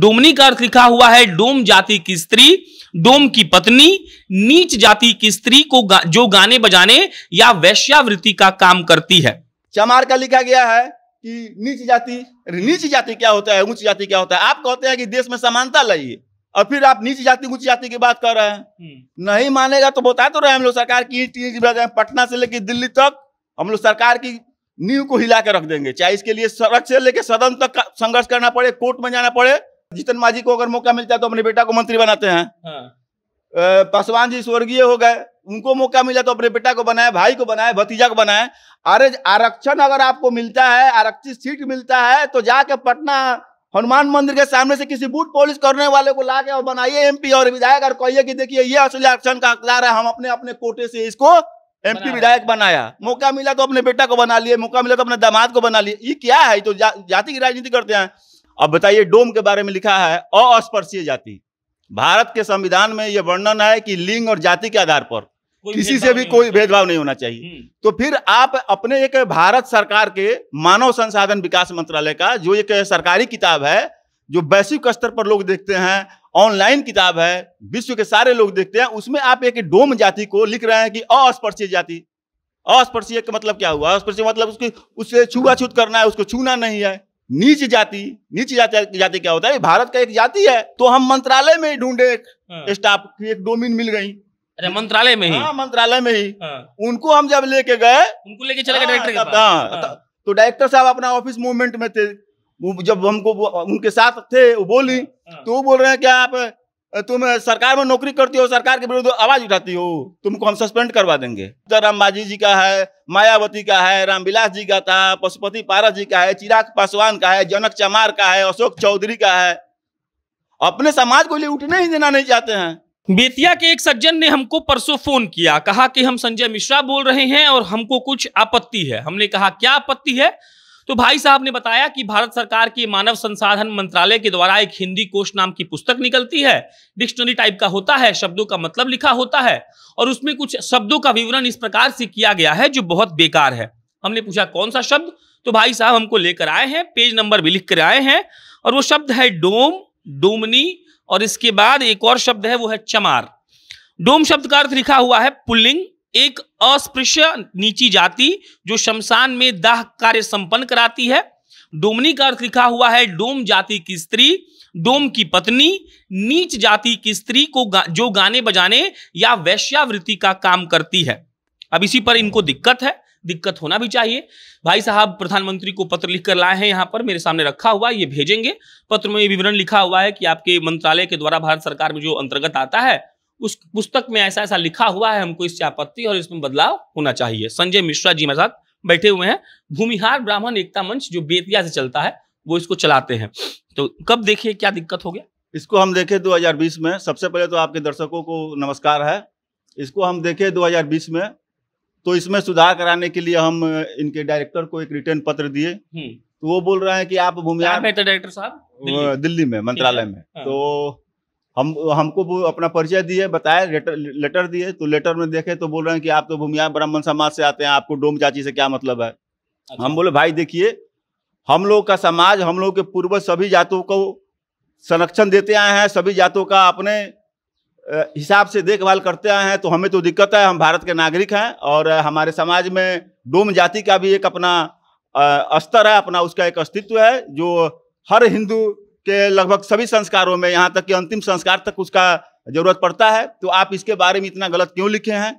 डोमनी का अर्थ लिखा हुआ है डोम जाति की स्त्री डोम की पत्नी नीच जाति की स्त्री को गा, जो गाने बजाने या वैश्यावृत्ति का काम करती है चमार का लिखा गया है कि नीच जाति नीच जाति क्या होता है ऊंच जाति क्या होता है आप कहते हैं कि देश में समानता लाइए और फिर आप नीच जाति ऊंच जाति की बात कर रहे हैं हम्म। नहीं मानेगा तो बता तो रहे हम लोग सरकार की पटना से लेकर दिल्ली तक हम लोग सरकार की नींव को हिला के रख देंगे चाहे इसके लिए सड़क से लेकर सदन तक संघर्ष करना पड़े कोर्ट में जाना पड़े जीतन माझी को अगर मौका मिलता है तो अपने बेटा को मंत्री बनाते हैं हाँ। पासवान जी स्वर्गीय हो गए उनको मौका मिला तो अपने बेटा को बनाए भाई को बनाए भतीजा को बनाए अरे आरक्षण अगर आपको मिलता है आरक्षित सीट मिलता है तो जाके पटना हनुमान मंदिर के सामने से किसी बूथ पॉलिस करने वाले को लाके और बनाइए एमपी और विधायक और कहिए कि देखिए ये असली आरक्षण का हकदार है हम अपने अपने कोटे से इसको एमपी विधायक बनाया मौका मिला तो अपने बेटा को बना लिए मौका मिला तो अपने दामाद को बना लिए ये क्या है तो जा, जाति की राजनीति करते हैं अब बताइए डोम के बारे में लिखा है अस्पर्शीय जाति भारत के संविधान में यह वर्णन है कि लिंग और जाति के आधार पर किसी से भी कोई भेदभाव नहीं होना चाहिए हम्म। तो फिर आप अपने एक भारत सरकार के मानव संसाधन विकास मंत्रालय का जो एक सरकारी किताब है जो वैश्विक स्तर पर लोग देखते हैं ऑनलाइन किताब है विश्व के सारे लोग देखते हैं उसमें आप एक डोम जाति को लिख रहे हैं कि अस्पर्शीय जाति अस्पर्शीय का मतलब क्या हुआ अस्पर्शीय मतलब उसकी उससे छुआछूत करना है उसको छूना नहीं है नीच जाति नीच जाति जाति क्या होता है भारत का एक जाति है तो हम मंत्रालय में ही ढूंढे एक स्टाफ हाँ। की एक डोमिन मिल गई अरे मंत्रालय में ही हाँ मंत्रालय में ही हाँ। उनको हम जब लेके गए उनको लेके चले गए डायरेक्टर हाँ, के पास हाँ, तो डायरेक्टर साहब अपना ऑफिस मूवमेंट में थे जब हमको उनके साथ थे वो बोली तो वो बोल रहे हैं कि आप तुम सरकार में नौकरी करती हो सरकार के विरुद्ध आवाज उठाती हो तुमको हम सस्पेंड करवा देंगे तो राम जी का है मायावती का है रामविलास जी का था पशुपति पारा जी का है चिराग पासवान का है जनक चमार का है अशोक चौधरी का है अपने समाज को लिए उठने ही देना नहीं चाहते हैं बेतिया के एक सज्जन ने हमको परसों फोन किया कहा कि हम संजय मिश्रा बोल रहे हैं और हमको कुछ आपत्ति है हमने कहा क्या आपत्ति है तो भाई साहब ने बताया कि भारत सरकार के मानव संसाधन मंत्रालय के द्वारा एक हिंदी कोश नाम की पुस्तक निकलती है डिक्शनरी टाइप का होता है शब्दों का मतलब लिखा होता है और उसमें कुछ शब्दों का विवरण इस प्रकार से किया गया है जो बहुत बेकार है हमने पूछा कौन सा शब्द तो भाई साहब हमको लेकर आए हैं पेज नंबर भी लिख कर आए हैं और वो शब्द है डोम डोमनी और इसके बाद एक और शब्द है वो है चमार डोम शब्द का अर्थ लिखा हुआ है पुल्लिंग एक अस्पृश्य नीची जाति जो शमशान में दाह कार्य संपन्न कराती है डोमनी का अर्थ लिखा हुआ है डोम जाति की स्त्री डोम की पत्नी नीच जाति की स्त्री को गा, जो गाने बजाने या वैश्यावृत्ति का काम करती है अब इसी पर इनको दिक्कत है दिक्कत होना भी चाहिए भाई साहब प्रधानमंत्री को पत्र लिखकर लाए हैं यहाँ पर मेरे सामने रखा हुआ है ये भेजेंगे पत्र में विवरण लिखा हुआ है कि आपके मंत्रालय के द्वारा भारत सरकार में जो अंतर्गत आता है उस पुस्तक में ऐसा ऐसा लिखा हुआ है हमको इससे आपत्ति और इसमें बदलाव होना चाहिए संजय मिश्रा जी मेरे साथ बैठे हुए हैं भूमिहार ब्राह्मण एकता मंच जो बेतिया से चलता है वो इसको चलाते हैं तो कब देखिए क्या दिक्कत हो गया इसको हम देखे 2020 में सबसे पहले तो आपके दर्शकों को नमस्कार है इसको हम देखे 2020 में तो इसमें सुधार कराने के लिए हम इनके डायरेक्टर को एक रिटर्न पत्र दिए हम्म। तो वो बोल रहे हैं कि आप भूमिहार तो डायरेक्टर साहब दिल्ली में मंत्रालय में हाँ। तो हम हमको वो अपना परिचय दिए बताए लेटर लेटर दिए तो लेटर में देखे तो बोल रहे हैं कि आप तो भूमिया ब्राह्मण समाज से आते हैं आपको डोम चाची से क्या मतलब है अच्छा। हम बोले भाई देखिए हम लोग का समाज हम लोग के पूर्वज सभी जातों को संरक्षण देते आए हैं सभी जातों का अपने हिसाब से देखभाल करते आए हैं तो हमें तो दिक्कत है हम भारत के नागरिक हैं और हमारे समाज में डोम जाति का भी एक अपना स्तर है अपना उसका एक अस्तित्व है जो हर हिंदू के लगभग सभी संस्कारों में यहाँ तक कि अंतिम संस्कार तक उसका जरूरत पड़ता है तो आप इसके बारे में इतना गलत क्यों लिखे हैं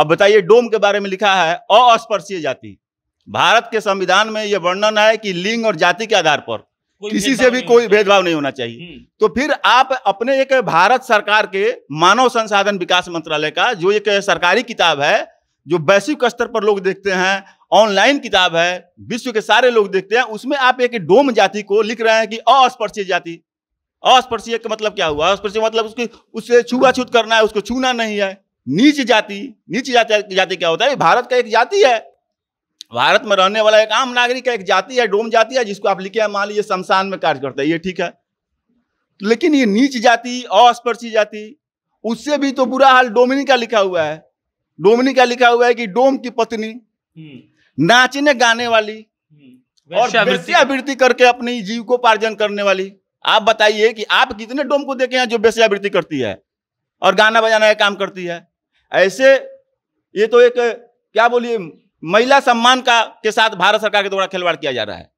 अब बताइए डोम के बारे में लिखा है अस्पर्शीय जाति भारत के संविधान में यह वर्णन है कि लिंग और जाति के आधार पर किसी से भी कोई भेदभाव नहीं होना चाहिए हम्म। तो फिर आप अपने एक भारत सरकार के मानव संसाधन विकास मंत्रालय का जो एक सरकारी किताब है जो वैश्विक स्तर पर लोग देखते हैं ऑनलाइन किताब है विश्व के सारे लोग देखते हैं उसमें आप एक डोम जाति को लिख रहे हैं कि अस्पर्शीय जाति अस्पर्शीय का मतलब क्या हुआ अस्पर्शीय मतलब उसकी उससे छुआछूत करना है उसको छूना नहीं है नीच जाति नीच जाति जाति क्या होता है भारत का एक जाति है भारत में रहने वाला एक आम नागरिक का एक जाति है डोम जाति है जिसको आप लिखे मान लीजिए शमशान में कार्य करता है ये ठीक है लेकिन ये नीच जाति अस्पर्शी जाति उससे भी तो बुरा हाल डोमिनी का लिखा हुआ है डोमिनी का लिखा हुआ है कि डोम की पत्नी हम्म। नाचने गाने वाली हम्म। और वृत्ति करके अपनी जीव को पार्जन करने वाली आप बताइए कि आप कितने डोम को देखे हैं जो वेश्यावृत्ति करती है और गाना बजाना का काम करती है ऐसे ये तो एक क्या बोलिए महिला सम्मान का के साथ भारत सरकार के द्वारा खिलवाड़ किया जा रहा है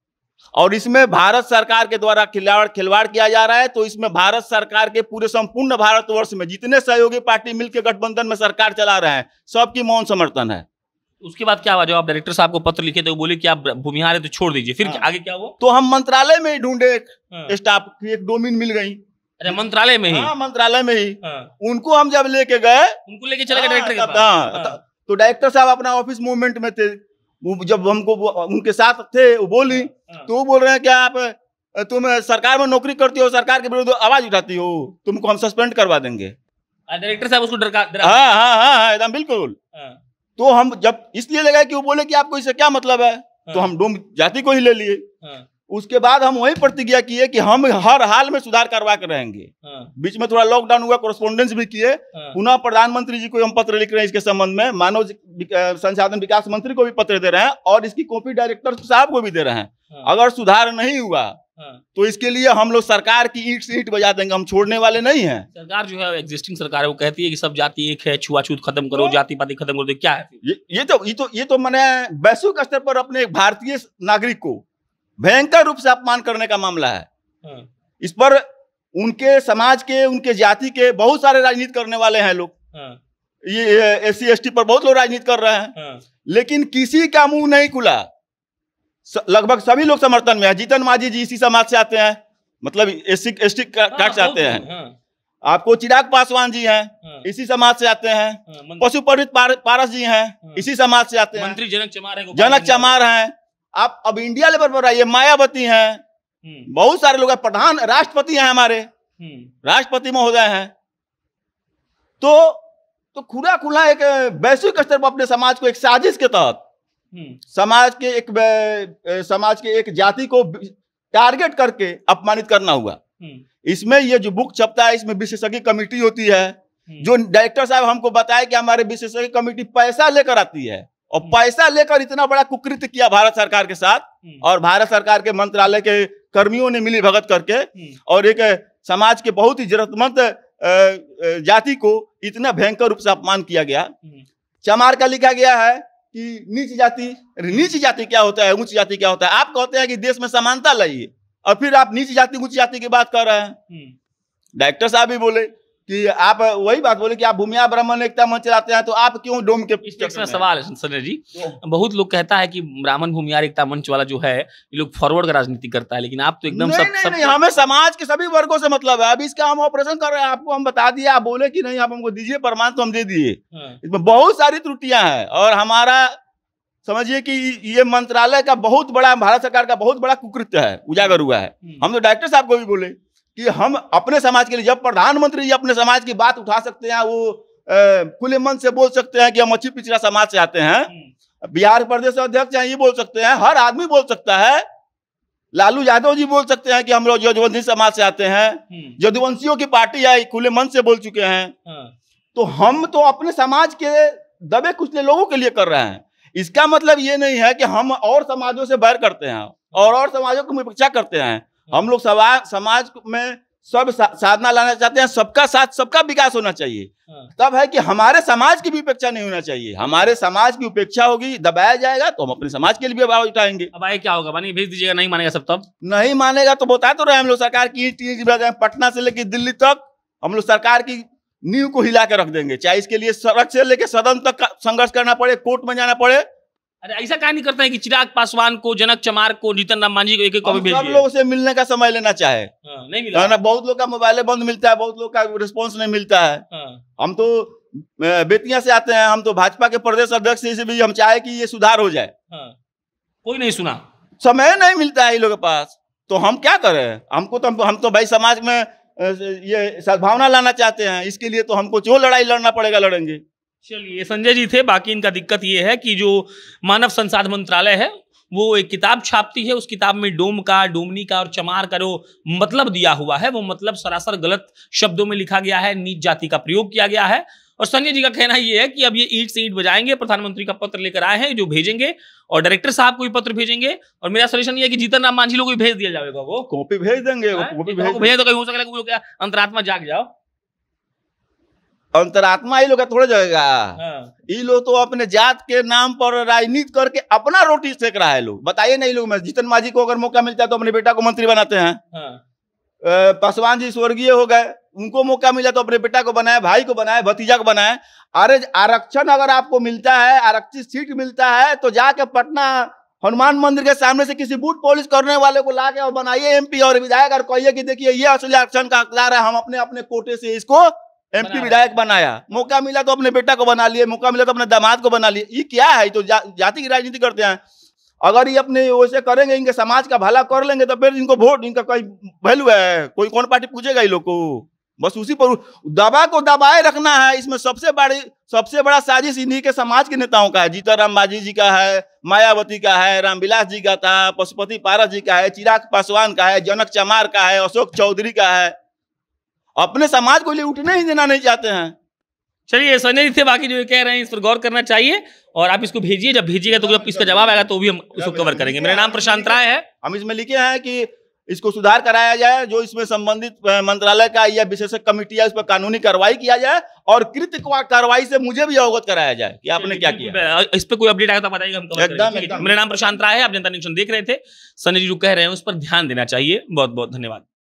और इसमें भारत सरकार के द्वारा खिलवाड़ खिलवाड़ किया जा रहा है तो इसमें भारत सरकार के पूरे संपूर्ण भारतवर्ष में जितने सहयोगी पार्टी मिलकर गठबंधन में सरकार चला रहे हैं सबकी मौन समर्थन है उसके बाद क्या हुआ जब आप डायरेक्टर साहब को पत्र लिखे थे बोले कि आप भूमिहार है तो छोड़ दीजिए फिर हाँ। आगे क्या हुआ तो हम मंत्रालय में ही ढूंढे हाँ। स्टाफ की एक डोमिन मिल गई अरे मंत्रालय में ही हाँ, मंत्रालय में ही हाँ। उनको हम जब लेके गए उनको लेके चले गए डायरेक्टर के हाँ, पास हाँ, हाँ। तो डायरेक्टर साहब अपना ऑफिस मूवमेंट में थे जब हमको उनके साथ थे वो बोली तो वो बोल रहे हैं कि आप तुम सरकार में नौकरी करती हो सरकार के विरुद्ध आवाज उठाती हो तुमको हम सस्पेंड करवा देंगे डायरेक्टर साहब उसको डर हाँ हाँ हाँ एकदम बिल्कुल तो हम जब इसलिए लगा कि वो बोले कि आपको इससे क्या मतलब है तो हाँ। तो हम डोम जाति को ही ले लिए हाँ। उसके बाद हम वही प्रतिज्ञा किए कि हम हर हाल में सुधार करवा कर रहेंगे हाँ। बीच में थोड़ा लॉकडाउन हुआ कोरोस्पोंडेंस भी किए हाँ। पुनः प्रधानमंत्री जी को हम पत्र लिख रहे हैं इसके संबंध में मानव संसाधन विकास मंत्री को भी पत्र दे रहे हैं और इसकी कॉपी डायरेक्टर साहब को भी दे रहे हैं हाँ। अगर सुधार नहीं हुआ हाँ। तो इसके लिए हम लोग सरकार की ईट से ईट बजा देंगे हम छोड़ने वाले नहीं है सरकार जो है एग्जिस्टिंग सरकार है वो कहती है कि सब जाति एक है छुआछूत खत्म करो तो, जाति पाति खत्म करो तो क्या है ये, ये तो ये तो ये तो मैंने वैश्विक स्तर पर अपने एक भारतीय नागरिक को भयंकर रूप से अपमान करने का मामला है हाँ। इस पर उनके समाज के उनके जाति के बहुत सारे राजनीति करने वाले हैं लोग हाँ। ये एस सी पर बहुत लोग राजनीति कर रहे हैं लेकिन किसी का मुंह नहीं खुला लगभग सभी लोग समर्थन में है जीतन माझी जी इसी समाज से आते हैं मतलब एस टी कार्ड से आते हैं हाँ। आपको चिराग पासवान जी हैं हाँ। इसी समाज से आते हैं हाँ, पशु पंडित पारस जी हैं इसी समाज से आते हैं मंत्री जनक चमार हैं जनक चमार हैं आप अब इंडिया लेवल पर आइए मायावती हैं हम्म। बहुत सारे लोग प्रधान राष्ट्रपति हैं हमारे हम्म। राष्ट्रपति महोदय हैं तो तो खुला खुला एक वैश्विक स्तर पर अपने समाज को एक साजिश के तहत हम्म। समाज के एक समाज के एक जाति को टारगेट करके अपमानित करना हुआ हम्म। इसमें ये जो बुक छपता है इसमें विशेषज्ञ कमेटी होती है हम्म। जो डायरेक्टर साहब हमको बताया कि हमारे विशेषज्ञ कमेटी पैसा लेकर आती है और पैसा लेकर इतना बड़ा कुकृत किया भारत सरकार के साथ और भारत सरकार के मंत्रालय के कर्मियों ने मिली भगत करके और एक समाज के बहुत ही जरूरतमंद जाति को इतना भयंकर रूप से अपमान किया गया चमार का लिखा गया है कि नीच जाति नीच जाति क्या होता है ऊंच जाति क्या होता है आप कहते हैं कि देश में समानता लाइए और फिर आप नीच जाति ऊंच जाति की बात कर रहे हैं हम्म। डायरेक्टर साहब भी बोले कि आप वही बात बोले कि आप भूमिया ब्राह्मण एकता मंच चलाते हैं तो आप क्यों डोम के इस सवाल है सर जी बहुत लोग कहता है कि ब्राह्मण भूमिया एकता मंच वाला जो है ये लोग फॉरवर्ड का राजनीति करता है लेकिन आप तो एकदम सब, नहीं, सब नहीं, हमें समाज के सभी वर्गो से मतलब है अभी इसका हम ऑपरेशन कर रहे हैं आपको हम बता दिए आप बोले की नहीं आप हमको दीजिए प्रमाण तो हम दे दिए हाँ। इसमें बहुत सारी त्रुटियां हैं और हमारा समझिए कि ये मंत्रालय का बहुत बड़ा भारत सरकार का बहुत बड़ा कुकृत्य है उजागर हुआ है हम्म। हम तो डॉक्टर साहब को भी बोले कि हम अपने समाज के लिए जब प्रधानमंत्री जी अपने समाज की बात उठा सकते हैं वो खुले मन से बोल सकते हैं कि हम अच्छी पिछड़ा समाज से आते हैं हम्म। बिहार प्रदेश अध्यक्ष हैं ये बोल सकते हैं हर आदमी बोल सकता है लालू यादव जी बोल सकते हैं कि हम लोग यदुवंशी समाज से आते हैं हम्म। यदुवंशियों की पार्टी आई खुले मन से बोल चुके हैं हाँ। तो हम तो अपने समाज के दबे कुचले लोगों के लिए कर रहे हैं इसका मतलब ये नहीं है कि हम और समाजों से बैर करते हैं और और समाजों की उपेक्षा करते हैं हम हाँ। लोग समाज में सब सा, साधना लाना चाहते हैं सबका साथ सबका विकास होना चाहिए हाँ। तब है कि हमारे समाज की भी उपेक्षा नहीं होना चाहिए हमारे समाज की उपेक्षा होगी दबाया जाएगा तो हम अपने समाज के लिए भी उठाएंगे अब आए क्या होगा मानी भेज दीजिएगा नहीं मानेगा सब तब नहीं मानेगा तो बता तो रहे हम लोग सरकार की पटना से लेकर दिल्ली तक हम लोग सरकार की नींव को हिला के रख देंगे चाहे इसके लिए सड़क से लेकर सदन तक संघर्ष करना पड़े कोर्ट में जाना पड़े अरे ऐसा कहा नहीं करते हैं कि चिराग पासवान को जनक चमार को जीतन राम मांझी को एक एक कॉपी भेज लोगों से मिलने का समय लेना चाहे हाँ, नहीं मिला ना बहुत लोग का मोबाइल बंद मिलता है बहुत लोग का रिस्पॉन्स नहीं मिलता है हाँ। हम तो बेतिया से आते हैं हम तो भाजपा के प्रदेश अध्यक्ष से भी हम चाहे कि ये सुधार हो जाए हाँ। कोई नहीं सुना समय नहीं मिलता है लोगों के पास तो हम क्या करें हमको तो हम तो भाई समाज में ये सद्भावना लाना चाहते हैं इसके लिए तो हमको जो लड़ाई लड़ना पड़ेगा लड़ेंगे चलिए संजय जी थे बाकी इनका दिक्कत ये है कि जो मानव संसाधन मंत्रालय है वो एक किताब छापती है उस किताब में डोम का डोमनी का और चमार का जो मतलब दिया हुआ है वो मतलब सरासर गलत शब्दों में लिखा गया है नीच जाति का प्रयोग किया गया है और संजय जी का कहना यह है कि अब ये ईट से ईट बजाएंगे प्रधानमंत्री का पत्र लेकर आए हैं जो भेजेंगे और डायरेक्टर साहब को भी पत्र भेजेंगे और मेरा सजेशन ये है कि जीतन राम मांझी लोग भी भेज दिया जाएगा वो कॉपी भेज देंगे कॉपी हाँ? तो भेज तो कहीं हो सकता है अंतरात्मा जाग जाओ अंतरात्मा ये लोग का थोड़ा जगेगा ये हाँ। लोग तो अपने जात के नाम पर राजनीति करके अपना रोटी सेक रहा है लोग बताइए ना लोग में जीतन माझी को अगर मौका मिलता है तो अपने बेटा को मंत्री बनाते हैं हाँ। पासवान जी स्वर्गीय हो गए उनको मौका मिला तो अपने बेटा को बनाए भाई को बनाए भतीजा को बनाए अरे आरक्षण अगर आपको मिलता है आरक्षित सीट मिलता है तो जाके पटना हनुमान मंदिर के सामने से किसी बूथ पॉलिस करने वाले को लाके और बनाइए एमपी और विधायक और कहिए कि देखिए ये असली आरक्षण का हकदार है हम अपने अपने कोटे से इसको एमपी विधायक बनाया मौका मिला तो अपने बेटा को बना लिए मौका मिला तो अपने दामाद को बना लिए ये क्या है तो जा, जाति की राजनीति करते हैं अगर ये अपने वैसे करेंगे इनके समाज का भला कर लेंगे तो फिर इनको वोट इनका कोई वैल्यू है कोई कौन पार्टी पूछेगा ये लोग को बस उसी पर दबा को दबाए रखना है इसमें सबसे बड़ी सबसे बड़ा साजिश इन्हीं के समाज के नेताओं का है जीताराम बाजी जी का है मायावती का है रामविलास जी का था पशुपति पारा जी का है चिराग पासवान का है जनक चमार का है अशोक चौधरी का है अपने समाज को लिए उठने ही देना नहीं चाहते हैं चलिए सैन्य थे बाकी जो ये कह रहे हैं इस पर गौर करना चाहिए और आप इसको भेजिए जब भेजिएगा तो जब इसका जवाब आएगा तो भी हम उसको कवर करेंगे मेरा नाम प्रशांत राय है हम इसमें लिखे हैं कि इसको सुधार कराया जाए जो इसमें संबंधित मंत्रालय का या विशेषज्ञ कमेटी है उस पर कानूनी कार्रवाई किया जाए और कृत कार्रवाई से मुझे भी अवगत कराया जाए कि आपने क्या किया इस पर कोई अपडेट आया तो बताइए मेरा नाम प्रशांत राय है आप जनता न्यूज देख रहे थे सनी जी जो कह रहे हैं उस पर ध्यान देना चाहिए बहुत बहुत धन्यवाद